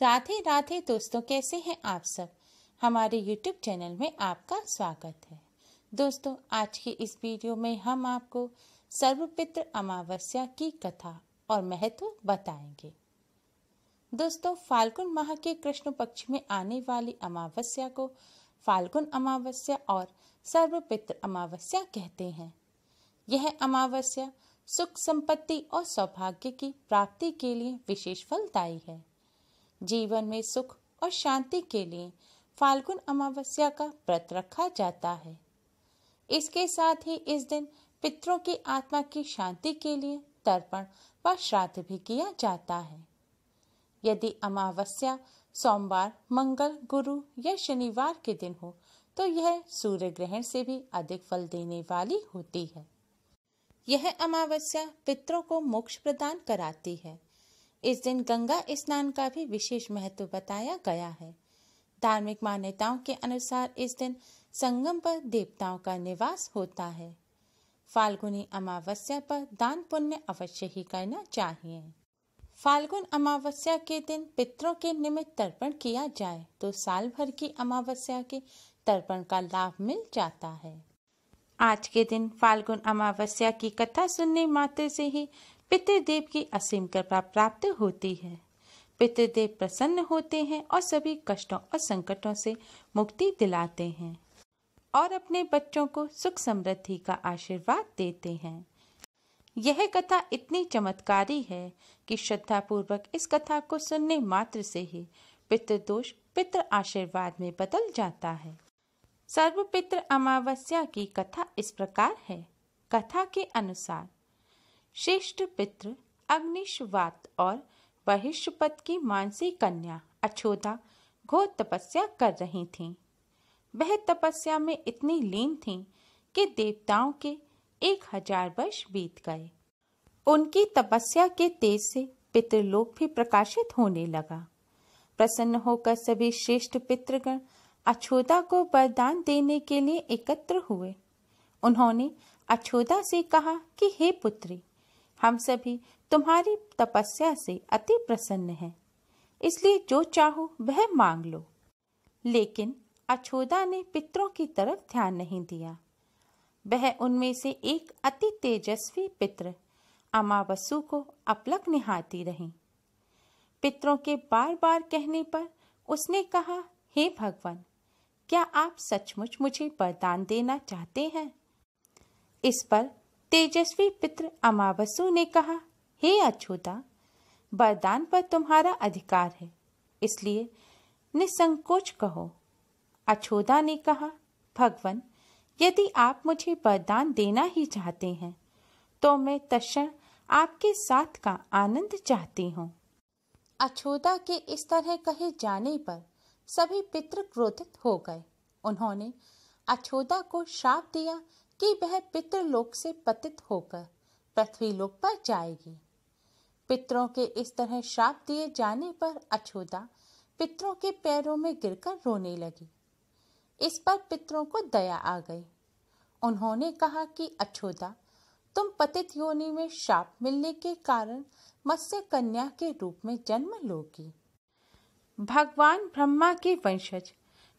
राधे राधे दोस्तों कैसे हैं आप सब हमारे यूट्यूब चैनल में आपका स्वागत है दोस्तों आज के इस वीडियो में हम आपको सर्वपित्र अमावस्या की कथा और महत्व बताएंगे दोस्तों फाल्गुन माह के कृष्ण पक्ष में आने वाली अमावस्या को फाल्गुन अमावस्या और सर्वपित्र अमावस्या कहते हैं यह अमावस्या सुख संपत्ति और सौभाग्य की प्राप्ति के लिए विशेष फलदायी है जीवन में सुख और शांति के लिए फाल्गुन अमावस्या का व्रत रखा जाता है इसके साथ ही इस दिन पितरों की आत्मा की शांति के लिए तर्पण व श्राद्ध भी किया जाता है यदि अमावस्या सोमवार मंगल गुरु या शनिवार के दिन हो तो यह सूर्य ग्रहण से भी अधिक फल देने वाली होती है यह अमावस्या पितरों को मोक्ष प्रदान कराती है इस दिन गंगा स्नान का भी विशेष महत्व बताया गया है धार्मिक मान्यताओं के अनुसार इस दिन संगम पर देवताओं का निवास होता है फाल्गुनी अमावस्या पर दान पुण्य अवश्य ही करना चाहिए फाल्गुन अमावस्या के दिन पितरों के निमित्त तर्पण किया जाए तो साल भर की अमावस्या के तर्पण का लाभ मिल जाता है आज के दिन फाल्गुन अमावस्या की कथा सुनने मात्र से ही पितृदेव की असीम कृपा प्राप्त होती है पितृदेव प्रसन्न होते हैं और सभी कष्टों और संकटों से मुक्ति दिलाते हैं और अपने बच्चों को सुख समृद्धि का आशीर्वाद देते हैं यह कथा इतनी चमत्कारी है कि पूर्वक इस कथा को सुनने मात्र से ही पितृदोष पितृ आशीर्वाद में बदल जाता है सर्व पितृ अमावस्या की कथा इस प्रकार है कथा के अनुसार श्रेष्ठ पित्र अग्निशवात और बहिष्पत की मानसी कन्या अछोदा घोर तपस्या कर रही थीं। वह तपस्या में इतनी लीन थीं कि देवताओं के एक हजार वर्ष बीत गए उनकी तपस्या के तेज से पितृलोक भी प्रकाशित होने लगा प्रसन्न होकर सभी श्रेष्ठ पितृगण अछोदा को वरदान देने के लिए एकत्र हुए उन्होंने अछोदा से कहा कि हे पुत्री हम सभी तुम्हारी तपस्या से अति प्रसन्न हैं इसलिए जो चाहो वह मांग लो लेकिन अछोदा ने पितरों की तरफ ध्यान नहीं दिया वह उनमें से एक अति तेजस्वी पित्र अमावसु को अपलक निहाती रही पितरों के बार बार कहने पर उसने कहा हे hey भगवान क्या आप सचमुच मुझे वरदान देना चाहते हैं इस पर तेजस्वी पित्र अमावसु ने कहा हे अछूता वरदान पर तुम्हारा अधिकार है इसलिए निसंकोच कहो अछोदा ने कहा भगवान यदि आप मुझे वरदान देना ही चाहते हैं तो मैं तक्षण आपके साथ का आनंद चाहती हूँ अछोदा के इस तरह कहे जाने पर सभी पितृ क्रोधित हो गए उन्होंने अछोदा को श्राप दिया कि वह पितृलोक से पतित होकर पृथ्वी लोक पर जाएगी पितरों के इस तरह श्राप दिए जाने पर अछूदा पितरों के पैरों में गिरकर रोने लगी इस पर पितरों को दया आ गई उन्होंने कहा कि अछूदा तुम पतित योनि में श्राप मिलने के कारण मत्स्य कन्या के रूप में जन्म लोगी भगवान ब्रह्मा के वंशज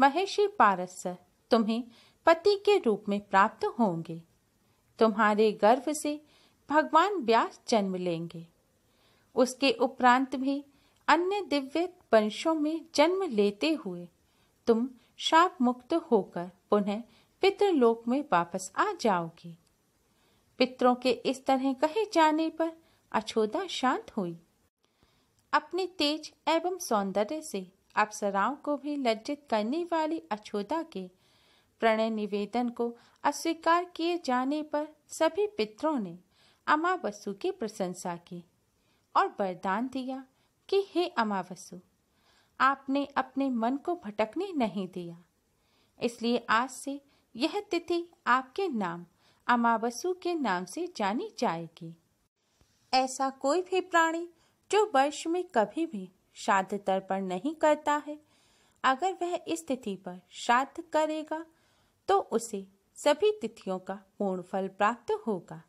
महेशी पारस तुम्हें पति के रूप में प्राप्त होंगे तुम्हारे गर्व से भगवान व्यास जन्म लेंगे उसके उपरांत भी अन्य दिव्य वंशों में जन्म लेते हुए तुम शाप मुक्त होकर पुनः पितृलोक में वापस आ जाओगे पितरों के इस तरह कहे जाने पर अछोदा शांत हुई अपने तेज एवं सौंदर्य से अप्सराओं को भी लज्जित करने वाली अछोदा के प्रणय निवेदन को अस्वीकार किए जाने पर सभी पितरों ने अमावसु की प्रशंसा की और वरदान दिया कि हे अमावसु आपने अपने मन को भटकने नहीं दिया इसलिए आज से यह तिथि आपके नाम अमावसु के नाम से जानी जाएगी ऐसा कोई भी प्राणी जो वर्ष में कभी भी श्राद्ध तर्पण नहीं करता है अगर वह इस तिथि पर श्राद्ध करेगा तो उसे सभी तिथियों का पूर्ण फल प्राप्त होगा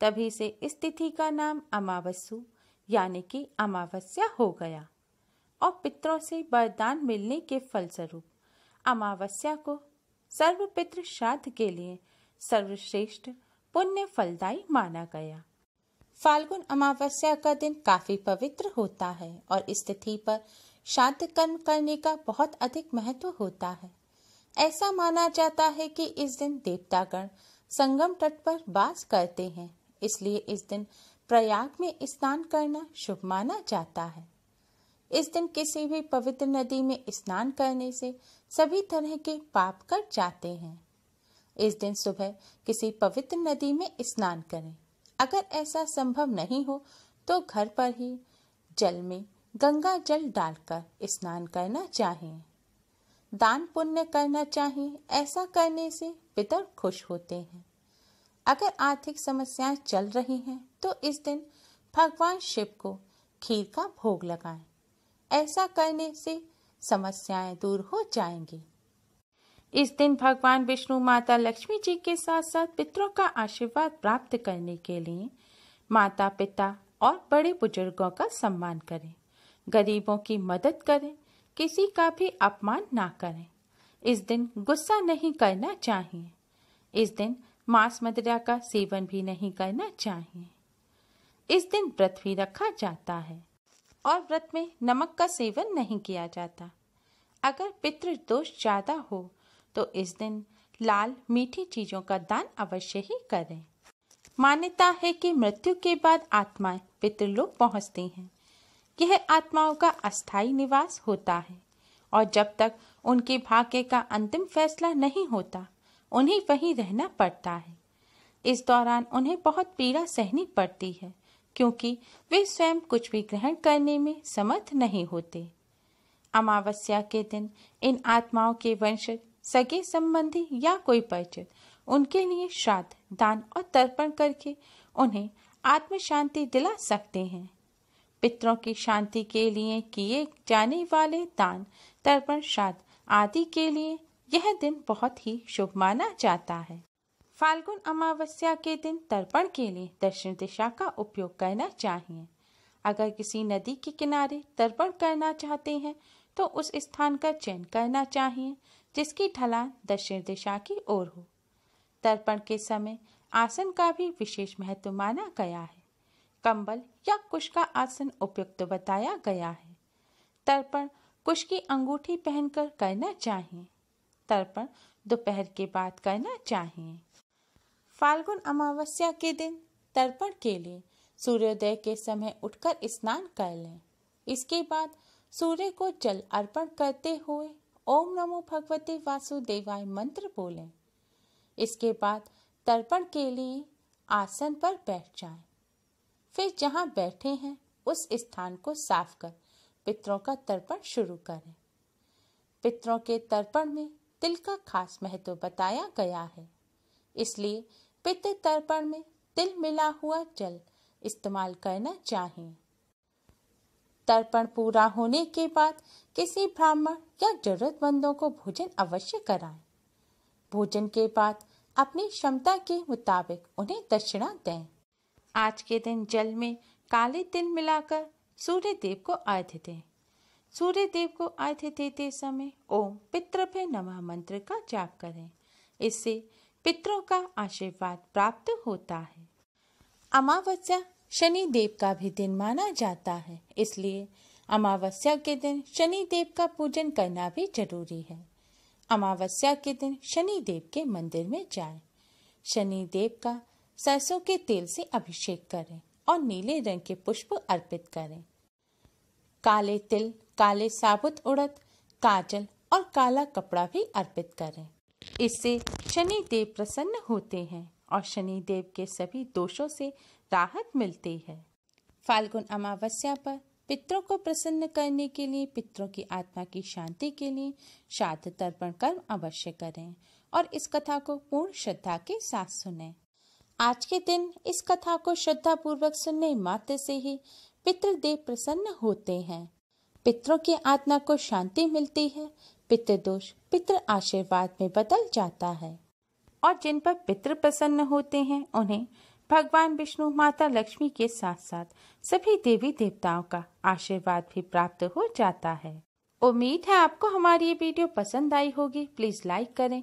तभी से इस तिथि का नाम अमावस्यु यानी कि अमावस्या हो गया और पितरों से वरदान मिलने के फलस्वरूप अमावस्या को सर्व पितृ श्राद्ध के लिए सर्वश्रेष्ठ पुण्य फलदायी माना गया फाल्गुन अमावस्या का दिन काफी पवित्र होता है और इस तिथि पर श्राद्ध कर्म करने का बहुत अधिक महत्व होता है ऐसा माना जाता है कि इस दिन देवतागण संगम तट पर वास करते हैं इसलिए इस दिन प्रयाग में स्नान करना शुभ माना जाता है इस दिन किसी भी पवित्र नदी में स्नान करने से सभी तरह के पाप कट जाते हैं इस दिन सुबह किसी पवित्र नदी में स्नान करें अगर ऐसा संभव नहीं हो तो घर पर ही जल में गंगा जल डालकर स्नान करना चाहिए दान पुण्य करना चाहिए ऐसा करने से पितर खुश होते हैं अगर आर्थिक समस्याएं चल रही हैं तो इस दिन भगवान शिव को खीर का भोग लगाएं। ऐसा करने से समस्याएं दूर हो जाएंगी इस दिन भगवान विष्णु माता लक्ष्मी जी के साथ साथ पितरों का आशीर्वाद प्राप्त करने के लिए माता पिता और बड़े बुजुर्गों का सम्मान करें गरीबों की मदद करें किसी का भी अपमान ना करें इस दिन गुस्सा नहीं करना चाहिए इस दिन मांस मदिरा का सेवन भी नहीं करना चाहिए इस दिन व्रत भी रखा जाता है और व्रत में नमक का सेवन नहीं किया जाता अगर पितृ दोष ज़्यादा हो तो इस दिन लाल मीठी चीज़ों का दान अवश्य ही करें मान्यता है कि मृत्यु के बाद आत्माएं पितृलोक पहुंचती हैं यह आत्माओं का अस्थायी निवास होता है और जब तक उनके भाग्य का अंतिम फैसला नहीं होता उन्हें वहीं रहना पड़ता है इस दौरान उन्हें बहुत पीड़ा सहनी पड़ती है क्योंकि वे स्वयं कुछ भी ग्रहण करने में समर्थ नहीं होते अमावस्या के दिन इन आत्माओं के वंशज सगे संबंधी या कोई परिचित उनके लिए श्राद्ध दान और तर्पण करके उन्हें आत्म शांति दिला सकते हैं पितरों की शांति के लिए किए जाने वाले दान तर्पण श्राद्ध आदि के लिए यह दिन बहुत ही शुभ माना जाता है फाल्गुन अमावस्या के दिन तर्पण के लिए दक्षिण दिशा का उपयोग करना चाहिए अगर किसी नदी के किनारे तर्पण करना चाहते हैं तो उस स्थान का चयन करना चाहिए जिसकी ढलान दक्षिण दिशा की ओर हो तर्पण के समय आसन का भी विशेष महत्व माना गया है कंबल या कुश का आसन उपयुक्त बताया गया है तर्पण कुश की अंगूठी पहनकर करना चाहिए तर्पण दोपहर के बाद करना चाहिए फाल्गुन अमावस्या के दिन तर्पण के लिए सूर्योदय के समय उठकर स्नान कर लें इसके बाद सूर्य को जल अर्पण करते हुए ओम नमो भगवते वासुदेवाय मंत्र बोलें इसके बाद तर्पण के लिए आसन पर बैठ जाएं। फिर जहाँ बैठे हैं उस स्थान को साफ कर पितरों का तर्पण शुरू करें पितरों के तर्पण में तिल का खास महत्व बताया गया है इसलिए पितृ तर्पण में तिल मिला हुआ जल इस्तेमाल करना चाहिए तर्पण पूरा होने के बाद किसी ब्राह्मण या जरूरतमंदों को भोजन अवश्य कराएं। भोजन के बाद अपनी क्षमता के मुताबिक उन्हें दक्षिणा दें आज के दिन जल में काले तिल मिलाकर सूर्य देव को अर्घ्य दें सूर्य देव को अर्घ्य देते समय ओम पितृभ्य नमः मंत्र का जाप करें इससे पितरों का आशीर्वाद प्राप्त होता है अमावस्या शनि देव का भी दिन माना जाता है इसलिए अमावस्या के दिन शनि देव का पूजन करना भी जरूरी है अमावस्या के दिन शनि देव के मंदिर में जाएं। शनि देव का सरसों के तेल से अभिषेक करें और नीले रंग के पुष्प अर्पित करें काले तिल काले साबुत उड़द काजल और काला कपड़ा भी अर्पित करें इससे शनि देव प्रसन्न होते हैं और शनि देव के सभी दोषों से राहत मिलती है फाल्गुन अमावस्या पर पितरों को प्रसन्न करने के लिए पितरों की आत्मा की शांति के लिए श्राद्ध तर्पण कर्म अवश्य करें और इस कथा को पूर्ण श्रद्धा के साथ सुनें आज के दिन इस कथा को श्रद्धा पूर्वक सुनने मात्र से ही पितृदेव प्रसन्न होते हैं पितरों की आत्मा को शांति मिलती है पितृदोष पितृ आशीर्वाद में बदल जाता है और जिन पर पितृ प्रसन्न होते हैं उन्हें भगवान विष्णु माता लक्ष्मी के साथ साथ सभी देवी देवताओं का आशीर्वाद भी प्राप्त हो जाता है उम्मीद है आपको हमारी ये वीडियो पसंद आई होगी प्लीज़ लाइक करें